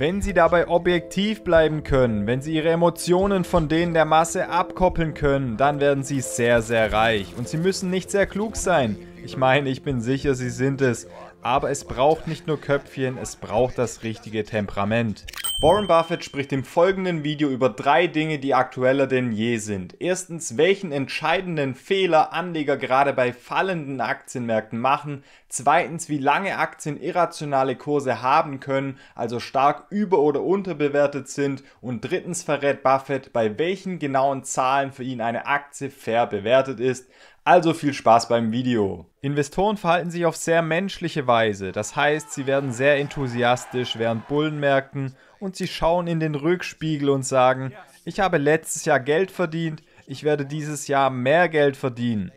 Wenn sie dabei objektiv bleiben können, wenn sie ihre Emotionen von denen der Masse abkoppeln können, dann werden sie sehr, sehr reich. Und sie müssen nicht sehr klug sein. Ich meine, ich bin sicher, sie sind es. Aber es braucht nicht nur Köpfchen, es braucht das richtige Temperament. Warren Buffett spricht im folgenden Video über drei Dinge, die aktueller denn je sind. Erstens, welchen entscheidenden Fehler Anleger gerade bei fallenden Aktienmärkten machen. Zweitens, wie lange Aktien irrationale Kurse haben können, also stark über- oder unterbewertet sind. Und drittens verrät Buffett, bei welchen genauen Zahlen für ihn eine Aktie fair bewertet ist. Also viel Spaß beim Video. Investoren verhalten sich auf sehr menschliche Weise, das heißt, sie werden sehr enthusiastisch während Bullenmärkten und sie schauen in den Rückspiegel und sagen, ich habe letztes Jahr Geld verdient, ich werde dieses Jahr mehr Geld verdienen.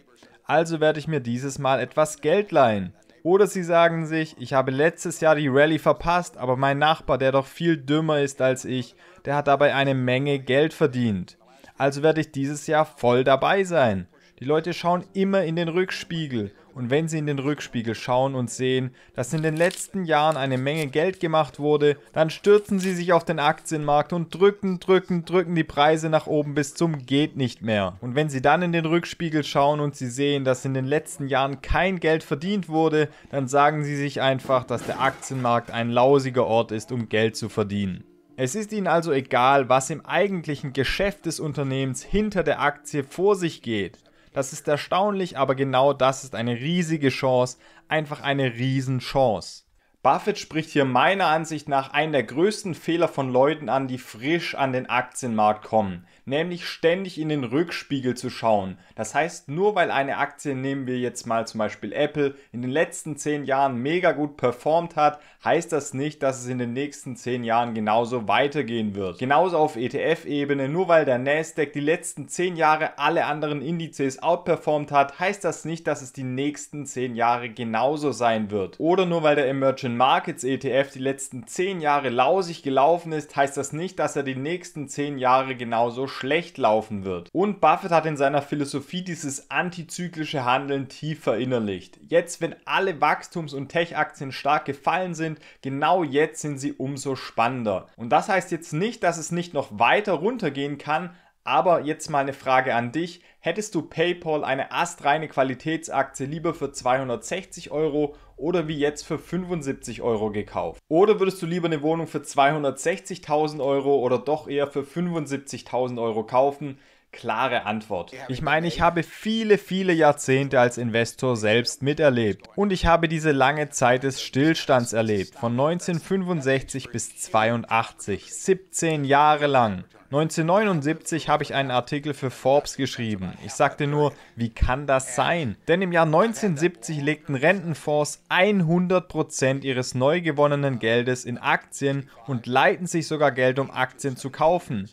Also werde ich mir dieses Mal etwas Geld leihen. Oder sie sagen sich, ich habe letztes Jahr die Rallye verpasst, aber mein Nachbar, der doch viel dümmer ist als ich, der hat dabei eine Menge Geld verdient. Also werde ich dieses Jahr voll dabei sein. Die Leute schauen immer in den Rückspiegel und wenn Sie in den Rückspiegel schauen und sehen, dass in den letzten Jahren eine Menge Geld gemacht wurde, dann stürzen Sie sich auf den Aktienmarkt und drücken, drücken, drücken die Preise nach oben bis zum geht nicht mehr. Und wenn Sie dann in den Rückspiegel schauen und Sie sehen, dass in den letzten Jahren kein Geld verdient wurde, dann sagen Sie sich einfach, dass der Aktienmarkt ein lausiger Ort ist, um Geld zu verdienen. Es ist ihnen also egal, was im eigentlichen Geschäft des Unternehmens hinter der Aktie vor sich geht. Das ist erstaunlich, aber genau das ist eine riesige Chance, einfach eine Riesenchance. Buffett spricht hier meiner Ansicht nach einen der größten Fehler von Leuten an, die frisch an den Aktienmarkt kommen nämlich ständig in den Rückspiegel zu schauen. Das heißt, nur weil eine Aktie, nehmen wir jetzt mal zum Beispiel Apple, in den letzten zehn Jahren mega gut performt hat, heißt das nicht, dass es in den nächsten zehn Jahren genauso weitergehen wird. Genauso auf ETF-Ebene, nur weil der Nasdaq die letzten zehn Jahre alle anderen Indizes outperformt hat, heißt das nicht, dass es die nächsten zehn Jahre genauso sein wird. Oder nur weil der Emerging Markets ETF die letzten zehn Jahre lausig gelaufen ist, heißt das nicht, dass er die nächsten zehn Jahre genauso schlecht laufen wird. Und Buffett hat in seiner Philosophie dieses antizyklische Handeln tief verinnerlicht. Jetzt, wenn alle Wachstums- und Tech-Aktien stark gefallen sind, genau jetzt sind sie umso spannender. Und das heißt jetzt nicht, dass es nicht noch weiter runtergehen kann, aber jetzt mal eine Frage an dich. Hättest du PayPal eine astreine Qualitätsaktie lieber für 260 Euro oder wie jetzt für 75 Euro gekauft? Oder würdest du lieber eine Wohnung für 260.000 Euro oder doch eher für 75.000 Euro kaufen? klare Antwort. Ich meine, ich habe viele, viele Jahrzehnte als Investor selbst miterlebt und ich habe diese lange Zeit des Stillstands erlebt, von 1965 bis 82, 17 Jahre lang. 1979 habe ich einen Artikel für Forbes geschrieben. Ich sagte nur, wie kann das sein? Denn im Jahr 1970 legten Rentenfonds 100% ihres neu gewonnenen Geldes in Aktien und leiten sich sogar Geld, um Aktien zu kaufen.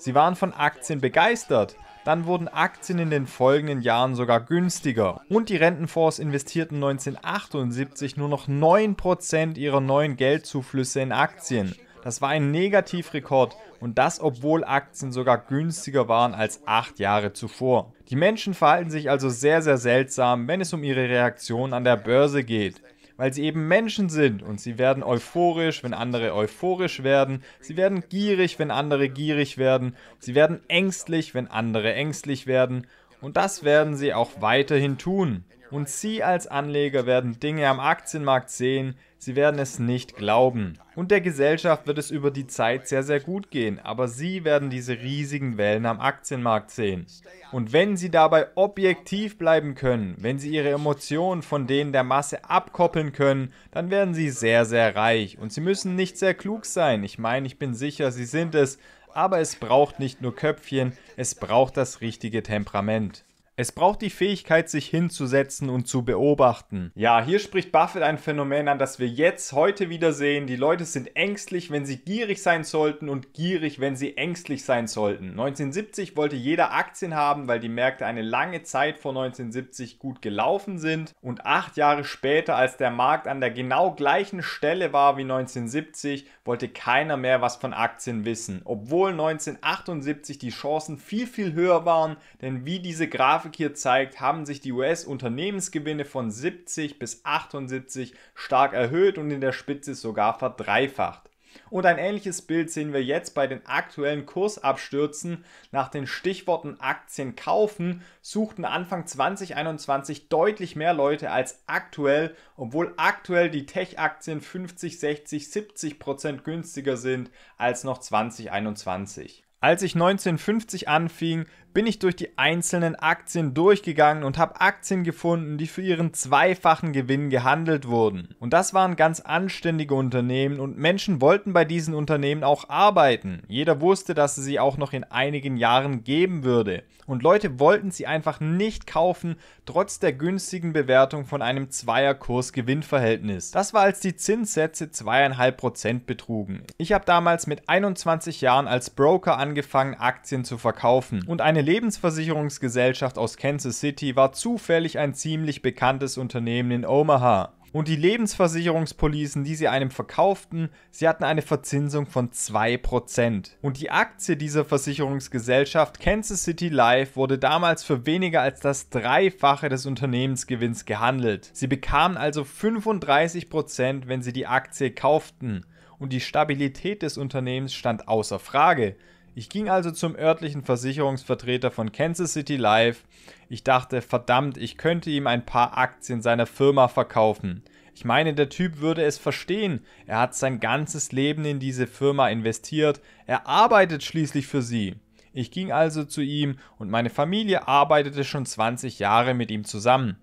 Sie waren von Aktien begeistert. Dann wurden Aktien in den folgenden Jahren sogar günstiger. Und die Rentenfonds investierten 1978 nur noch 9% ihrer neuen Geldzuflüsse in Aktien. Das war ein Negativrekord und das obwohl Aktien sogar günstiger waren als acht Jahre zuvor. Die Menschen verhalten sich also sehr, sehr seltsam, wenn es um ihre Reaktion an der Börse geht weil sie eben Menschen sind und sie werden euphorisch, wenn andere euphorisch werden, sie werden gierig, wenn andere gierig werden, sie werden ängstlich, wenn andere ängstlich werden und das werden sie auch weiterhin tun. Und Sie als Anleger werden Dinge am Aktienmarkt sehen, Sie werden es nicht glauben. Und der Gesellschaft wird es über die Zeit sehr, sehr gut gehen, aber Sie werden diese riesigen Wellen am Aktienmarkt sehen. Und wenn Sie dabei objektiv bleiben können, wenn Sie Ihre Emotionen von denen der Masse abkoppeln können, dann werden Sie sehr, sehr reich. Und Sie müssen nicht sehr klug sein. Ich meine, ich bin sicher, Sie sind es, aber es braucht nicht nur Köpfchen, es braucht das richtige Temperament. Es braucht die Fähigkeit, sich hinzusetzen und zu beobachten. Ja, hier spricht Buffett ein Phänomen an, das wir jetzt heute wieder sehen. Die Leute sind ängstlich, wenn sie gierig sein sollten und gierig, wenn sie ängstlich sein sollten. 1970 wollte jeder Aktien haben, weil die Märkte eine lange Zeit vor 1970 gut gelaufen sind. Und acht Jahre später, als der Markt an der genau gleichen Stelle war wie 1970, wollte keiner mehr was von Aktien wissen. Obwohl 1978 die Chancen viel, viel höher waren, denn wie diese Grafik Grafik hier zeigt, haben sich die US-Unternehmensgewinne von 70 bis 78 stark erhöht und in der Spitze sogar verdreifacht. Und ein ähnliches Bild sehen wir jetzt bei den aktuellen Kursabstürzen. Nach den Stichworten Aktien kaufen suchten Anfang 2021 deutlich mehr Leute als aktuell, obwohl aktuell die Tech-Aktien 50, 60, 70 Prozent günstiger sind als noch 2021. Als ich 1950 anfing, bin ich durch die einzelnen Aktien durchgegangen und habe Aktien gefunden, die für ihren zweifachen Gewinn gehandelt wurden. Und das waren ganz anständige Unternehmen und Menschen wollten bei diesen Unternehmen auch arbeiten. Jeder wusste, dass es sie auch noch in einigen Jahren geben würde. Und Leute wollten sie einfach nicht kaufen, trotz der günstigen Bewertung von einem Zweierkurs-Gewinnverhältnis. Das war, als die Zinssätze zweieinhalb Prozent betrugen. Ich habe damals mit 21 Jahren als Broker angefangen, Aktien zu verkaufen und eine eine Lebensversicherungsgesellschaft aus Kansas City war zufällig ein ziemlich bekanntes Unternehmen in Omaha. Und die Lebensversicherungspolicen, die sie einem verkauften, sie hatten eine Verzinsung von 2%. Und die Aktie dieser Versicherungsgesellschaft Kansas City Life wurde damals für weniger als das Dreifache des Unternehmensgewinns gehandelt. Sie bekamen also 35%, wenn sie die Aktie kauften. Und die Stabilität des Unternehmens stand außer Frage. Ich ging also zum örtlichen Versicherungsvertreter von Kansas City Life. Ich dachte, verdammt, ich könnte ihm ein paar Aktien seiner Firma verkaufen. Ich meine, der Typ würde es verstehen. Er hat sein ganzes Leben in diese Firma investiert. Er arbeitet schließlich für sie. Ich ging also zu ihm und meine Familie arbeitete schon 20 Jahre mit ihm zusammen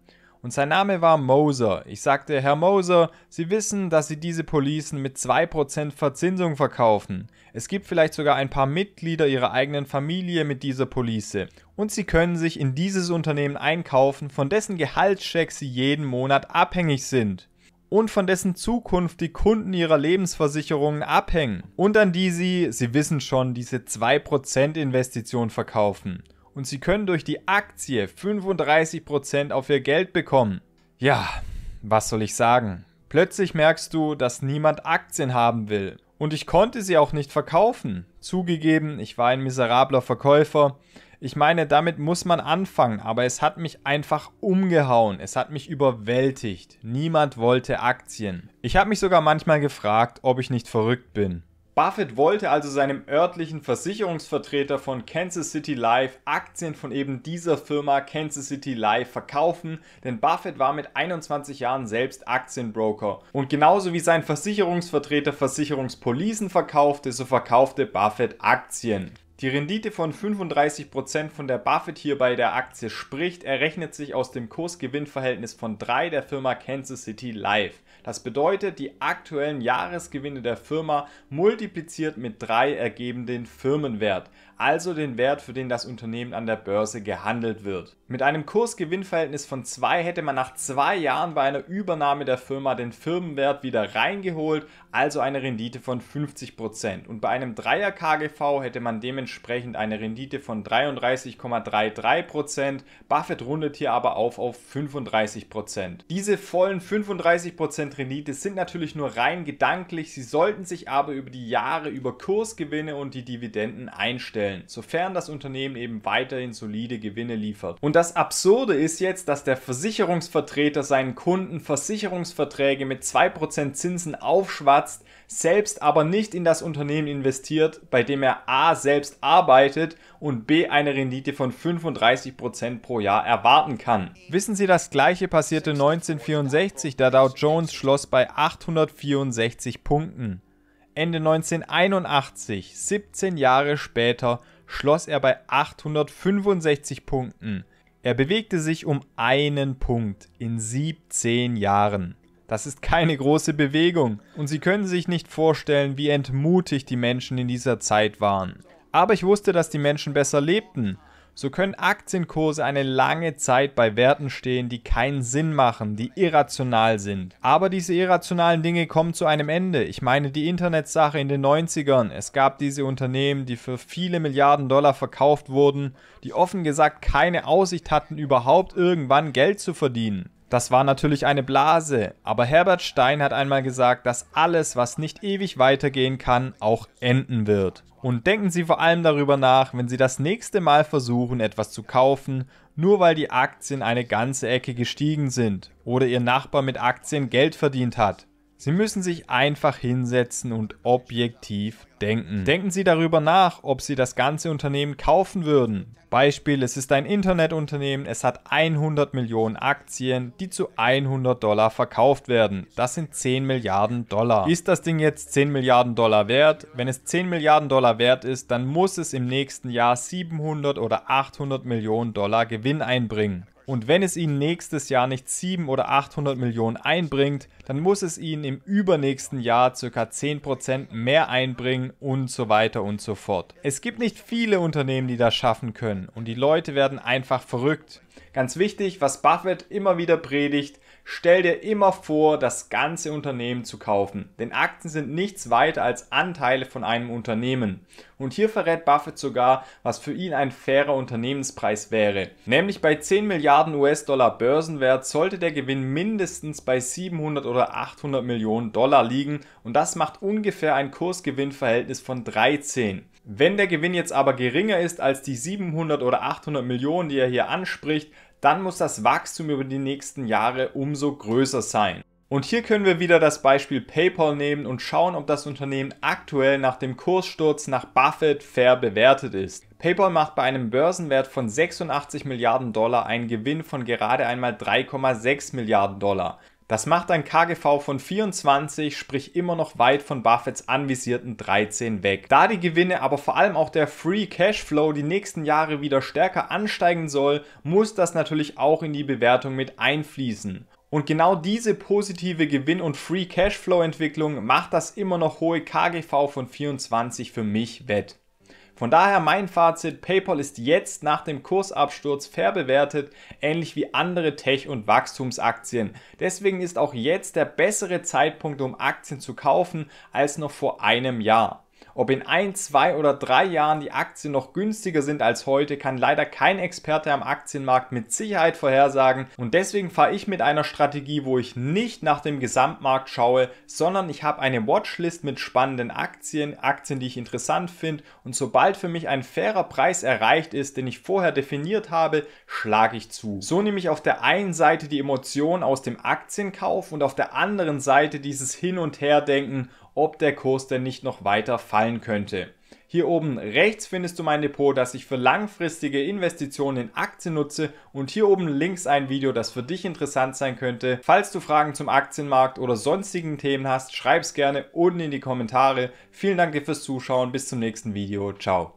und sein Name war Moser. Ich sagte, Herr Moser, Sie wissen, dass Sie diese Policen mit 2% Verzinsung verkaufen. Es gibt vielleicht sogar ein paar Mitglieder Ihrer eigenen Familie mit dieser Police. Und Sie können sich in dieses Unternehmen einkaufen, von dessen Gehaltscheck Sie jeden Monat abhängig sind und von dessen Zukunft die Kunden ihrer Lebensversicherungen abhängen und an die sie, Sie wissen schon, diese 2% Investition verkaufen und sie können durch die Aktie 35% auf ihr Geld bekommen. Ja, was soll ich sagen? Plötzlich merkst du, dass niemand Aktien haben will. Und ich konnte sie auch nicht verkaufen. Zugegeben, ich war ein miserabler Verkäufer. Ich meine, damit muss man anfangen, aber es hat mich einfach umgehauen, es hat mich überwältigt. Niemand wollte Aktien. Ich habe mich sogar manchmal gefragt, ob ich nicht verrückt bin. Buffett wollte also seinem örtlichen Versicherungsvertreter von Kansas City Life Aktien von eben dieser Firma Kansas City Life verkaufen, denn Buffett war mit 21 Jahren selbst Aktienbroker. Und genauso wie sein Versicherungsvertreter Versicherungspolicen verkaufte, so verkaufte Buffett Aktien. Die Rendite von 35%, von der Buffett hier bei der Aktie spricht, errechnet sich aus dem Kursgewinnverhältnis von 3 der Firma Kansas City Life. Das bedeutet, die aktuellen Jahresgewinne der Firma multipliziert mit 3 ergeben den Firmenwert, also den Wert, für den das Unternehmen an der Börse gehandelt wird. Mit einem Kursgewinnverhältnis von 2 hätte man nach 2 Jahren bei einer Übernahme der Firma den Firmenwert wieder reingeholt, also eine Rendite von 50%. Und bei einem 3er KGV hätte man dementsprechend eine Rendite von 33,33%. Buffett rundet hier aber auf auf 35%. Diese vollen 35% Schizophrenitis sind natürlich nur rein gedanklich, sie sollten sich aber über die Jahre über Kursgewinne und die Dividenden einstellen, sofern das Unternehmen eben weiterhin solide Gewinne liefert. Und das Absurde ist jetzt, dass der Versicherungsvertreter seinen Kunden Versicherungsverträge mit 2% Zinsen aufschwatzt, selbst aber nicht in das Unternehmen investiert, bei dem er a selbst arbeitet und b eine Rendite von 35% pro Jahr erwarten kann. Wissen Sie, das gleiche passierte 1964, da Dow Jones schloss bei 864 Punkten. Ende 1981, 17 Jahre später, schloss er bei 865 Punkten. Er bewegte sich um einen Punkt in 17 Jahren. Das ist keine große Bewegung und Sie können sich nicht vorstellen, wie entmutigt die Menschen in dieser Zeit waren. Aber ich wusste, dass die Menschen besser lebten. So können Aktienkurse eine lange Zeit bei Werten stehen, die keinen Sinn machen, die irrational sind. Aber diese irrationalen Dinge kommen zu einem Ende. Ich meine die Internetsache in den 90ern. Es gab diese Unternehmen, die für viele Milliarden Dollar verkauft wurden, die offen gesagt keine Aussicht hatten, überhaupt irgendwann Geld zu verdienen. Das war natürlich eine Blase, aber Herbert Stein hat einmal gesagt, dass alles, was nicht ewig weitergehen kann, auch enden wird. Und denken Sie vor allem darüber nach, wenn Sie das nächste Mal versuchen, etwas zu kaufen, nur weil die Aktien eine ganze Ecke gestiegen sind oder Ihr Nachbar mit Aktien Geld verdient hat. Sie müssen sich einfach hinsetzen und objektiv denken. Denken Sie darüber nach, ob Sie das ganze Unternehmen kaufen würden. Beispiel, es ist ein Internetunternehmen, es hat 100 Millionen Aktien, die zu 100 Dollar verkauft werden. Das sind 10 Milliarden Dollar. Ist das Ding jetzt 10 Milliarden Dollar wert? Wenn es 10 Milliarden Dollar wert ist, dann muss es im nächsten Jahr 700 oder 800 Millionen Dollar Gewinn einbringen. Und wenn es ihnen nächstes Jahr nicht 7 oder 800 Millionen einbringt, dann muss es ihnen im übernächsten Jahr ca. 10% mehr einbringen und so weiter und so fort. Es gibt nicht viele Unternehmen, die das schaffen können und die Leute werden einfach verrückt. Ganz wichtig, was Buffett immer wieder predigt, Stell dir immer vor, das ganze Unternehmen zu kaufen, denn Aktien sind nichts weiter als Anteile von einem Unternehmen. Und hier verrät Buffett sogar, was für ihn ein fairer Unternehmenspreis wäre. Nämlich bei 10 Milliarden US-Dollar Börsenwert sollte der Gewinn mindestens bei 700 oder 800 Millionen Dollar liegen und das macht ungefähr ein Kursgewinnverhältnis von 13. Wenn der Gewinn jetzt aber geringer ist als die 700 oder 800 Millionen, die er hier anspricht, dann muss das Wachstum über die nächsten Jahre umso größer sein. Und hier können wir wieder das Beispiel PayPal nehmen und schauen, ob das Unternehmen aktuell nach dem Kurssturz nach Buffett fair bewertet ist. PayPal macht bei einem Börsenwert von 86 Milliarden Dollar einen Gewinn von gerade einmal 3,6 Milliarden Dollar. Das macht ein KGV von 24, sprich immer noch weit von Buffets anvisierten 13 weg. Da die Gewinne, aber vor allem auch der Free Cashflow die nächsten Jahre wieder stärker ansteigen soll, muss das natürlich auch in die Bewertung mit einfließen. Und genau diese positive Gewinn- und Free Cashflow-Entwicklung macht das immer noch hohe KGV von 24 für mich wett. Von daher mein Fazit, PayPal ist jetzt nach dem Kursabsturz fair bewertet, ähnlich wie andere Tech- und Wachstumsaktien. Deswegen ist auch jetzt der bessere Zeitpunkt, um Aktien zu kaufen, als noch vor einem Jahr. Ob in ein, zwei oder drei Jahren die Aktien noch günstiger sind als heute, kann leider kein Experte am Aktienmarkt mit Sicherheit vorhersagen. Und deswegen fahre ich mit einer Strategie, wo ich nicht nach dem Gesamtmarkt schaue, sondern ich habe eine Watchlist mit spannenden Aktien, Aktien, die ich interessant finde. Und sobald für mich ein fairer Preis erreicht ist, den ich vorher definiert habe, schlage ich zu. So nehme ich auf der einen Seite die Emotionen aus dem Aktienkauf und auf der anderen Seite dieses Hin- und Herdenken, ob der Kurs denn nicht noch weiter fallen könnte. Hier oben rechts findest du mein Depot, das ich für langfristige Investitionen in Aktien nutze und hier oben links ein Video, das für dich interessant sein könnte. Falls du Fragen zum Aktienmarkt oder sonstigen Themen hast, schreib es gerne unten in die Kommentare. Vielen Dank dir fürs Zuschauen, bis zum nächsten Video. Ciao.